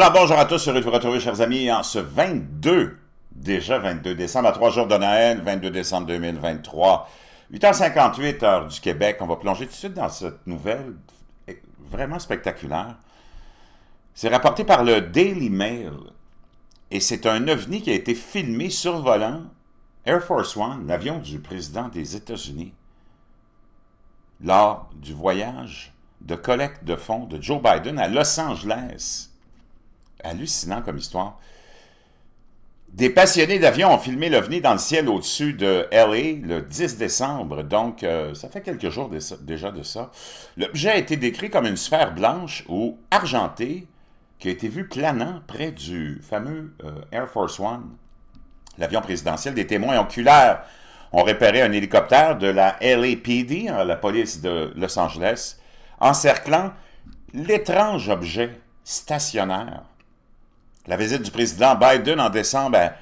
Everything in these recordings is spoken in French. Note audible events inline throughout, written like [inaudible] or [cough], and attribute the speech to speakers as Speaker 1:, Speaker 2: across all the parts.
Speaker 1: Alors bonjour à tous, heureux de vous retrouver chers amis en ce 22, déjà 22 décembre, à trois jours de Noël, 22 décembre 2023, 8h58 heure du Québec. On va plonger tout de suite dans cette nouvelle eh, vraiment spectaculaire. C'est rapporté par le Daily Mail et c'est un ovni qui a été filmé survolant Air Force One, l'avion du président des États-Unis, lors du voyage de collecte de fonds de Joe Biden à Los Angeles hallucinant comme histoire. Des passionnés d'avions ont filmé l'OVNI dans le ciel au-dessus de LA le 10 décembre, donc euh, ça fait quelques jours déjà de ça. L'objet a été décrit comme une sphère blanche ou argentée qui a été vue planant près du fameux euh, Air Force One. L'avion présidentiel des témoins oculaires ont repéré un hélicoptère de la LAPD, hein, la police de Los Angeles, encerclant l'étrange objet stationnaire la visite du président Biden en décembre à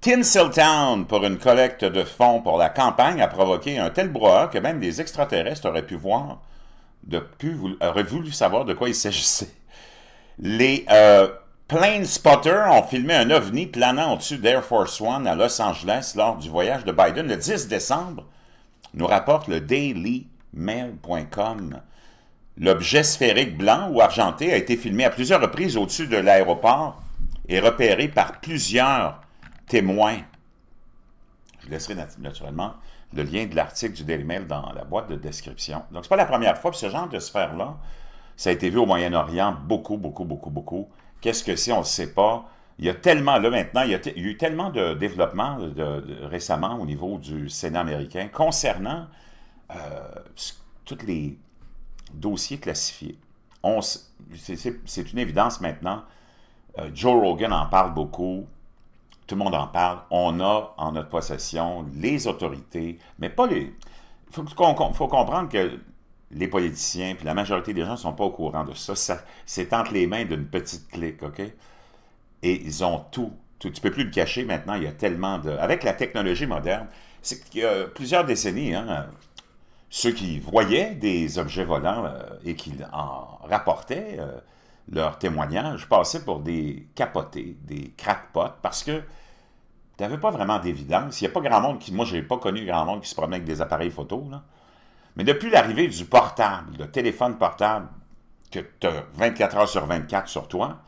Speaker 1: Tinseltown pour une collecte de fonds pour la campagne a provoqué un tel brouhaha que même des extraterrestres auraient pu voir, de, pu, auraient voulu savoir de quoi il s'agissait. Les euh, plane spotters ont filmé un ovni planant au-dessus d'Air Force One à Los Angeles lors du voyage de Biden le 10 décembre, nous rapporte le dailymail.com. L'objet sphérique blanc ou argenté a été filmé à plusieurs reprises au-dessus de l'aéroport est repéré par plusieurs témoins. Je vous laisserai naturellement le lien de l'article du Daily Mail dans la boîte de description. Donc, ce n'est pas la première fois, que ce genre de sphère-là, ça a été vu au Moyen-Orient beaucoup, beaucoup, beaucoup, beaucoup. Qu'est-ce que c'est, on ne sait pas. Il y a tellement, là maintenant, il y a, eu tellement de développement de, récemment au niveau du Sénat américain concernant euh, tous les dossiers classifiés. C'est une évidence maintenant. Euh, Joe Rogan en parle beaucoup. Tout le monde en parle. On a en notre possession les autorités, mais pas les. Il faut, comprendre que les politiciens puis la majorité des gens ne sont pas au courant de ça. c'est entre les mains d'une petite clique, OK? Et ils ont tout, tout. Tu ne peux plus le cacher maintenant. Il y a tellement de. Avec la technologie moderne, c'est qu'il y a plusieurs décennies, hein, ceux qui voyaient des objets volants euh, et qui en rapportaient. Euh, leurs témoignages passaient pour des capotés, des crackpots, parce que tu n'avais pas vraiment d'évidence. Il n'y a pas grand monde qui. Moi, je n'ai pas connu grand monde qui se promenait avec des appareils photos. Là. Mais depuis l'arrivée du portable, le téléphone portable que tu as 24 heures sur 24 sur toi,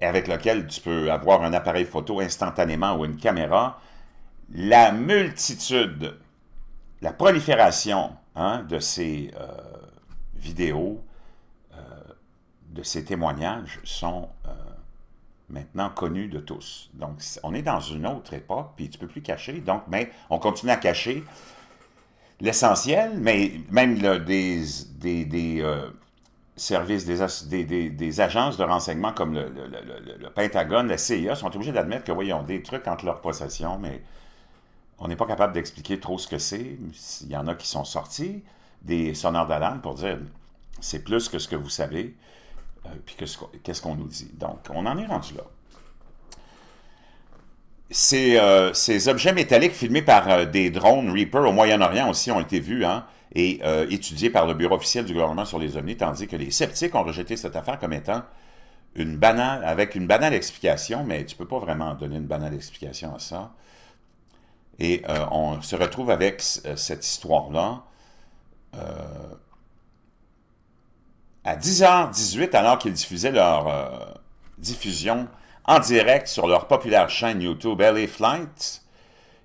Speaker 1: et avec lequel tu peux avoir un appareil photo instantanément ou une caméra, la multitude, la prolifération hein, de ces euh, vidéos, de ces témoignages sont euh, maintenant connus de tous. Donc, on est dans une autre époque, puis tu ne peux plus cacher. Donc, mais ben, on continue à cacher l'essentiel, mais même des, des, euh, services, des, des, agences de renseignement comme le, le, le, Pentagone, la CIA, sont obligés d'admettre que, voyons, des trucs entre leurs possessions, mais on n'est pas capable d'expliquer trop ce que c'est. Il y en a qui sont sortis, des sonneurs d'alarme pour dire c'est plus que ce que vous savez. Euh, puis qu'est-ce qu'on nous dit. Donc, on en est rendu là. Ces, euh, ces objets métalliques filmés par euh, des drones Reaper au Moyen-Orient aussi ont été vus hein, et étudiés par le Bureau officiel du gouvernement sur les ovnis, tandis que les sceptiques ont rejeté cette affaire comme étant une banale, avec une banale explication, mais tu ne peux pas vraiment donner une banale explication à ça. Et on se retrouve avec cette histoire-là à 10h18, alors qu'ils diffusaient leur euh, diffusion en direct sur leur populaire chaîne YouTube LA Flight,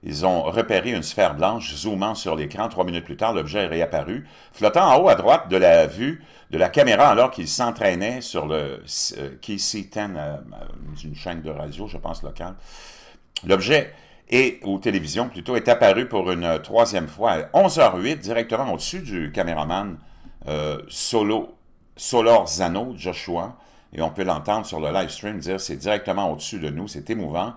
Speaker 1: ils ont repéré une sphère blanche zoomant sur l'écran. Trois minutes plus tard, l'objet est réapparu, flottant en haut à droite de la vue de la caméra alors qu'il s'entraînait sur le euh, KC-10, euh, une chaîne de radio, je pense, locale. L'objet est... ou télévision plutôt, est apparu pour une troisième fois à 11h08, directement au-dessus du caméraman Solo Zano, Joshua, et on peut l'entendre sur le live stream dire c'est directement au-dessus de nous, c'est émouvant.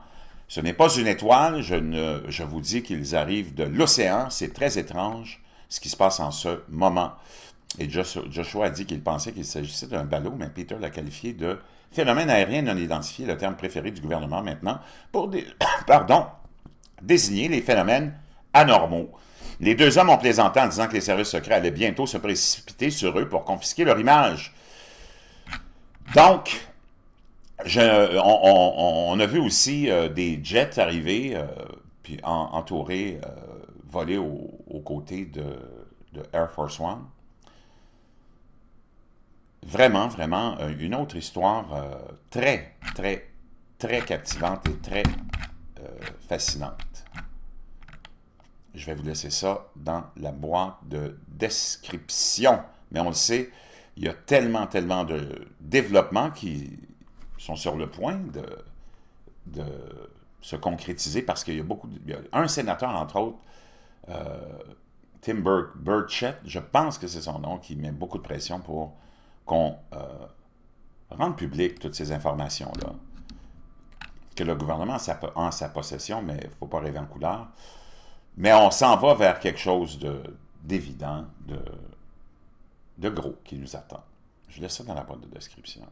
Speaker 1: Ce n'est pas une étoile, je, ne, je vous dis qu'ils arrivent de l'océan, c'est très étrange ce qui se passe en ce moment. Et Joshua a dit qu'il pensait qu'il s'agissait d'un ballot, mais Peter l'a qualifié de phénomène aérien non identifié, le terme préféré du gouvernement maintenant, pour [coughs] pardon, désigner les phénomènes anormaux. Les deux hommes ont plaisanté en disant que les services secrets allaient bientôt se précipiter sur eux pour confisquer leur image. Donc, on, a vu aussi euh, des jets arriver, euh, puis entourés, euh, voler aux côtés de, de, Air Force One. Vraiment, vraiment, une autre histoire très, très, très captivante et très fascinante je vais vous laisser ça dans la boîte de description. Mais on le sait, il y a tellement, tellement de développements qui sont sur le point de, se concrétiser parce qu'il y a beaucoup... De, un sénateur, entre autres, euh, Tim Burchett, je pense que c'est son nom, qui met beaucoup de pression pour qu'on euh, rende public toutes ces informations-là. Que le gouvernement en sa possession, mais il ne faut pas rêver en couleur. Mais on s'en va vers quelque chose d'évident, de, de, de, gros qui nous attend. Je laisse ça dans la boîte de description.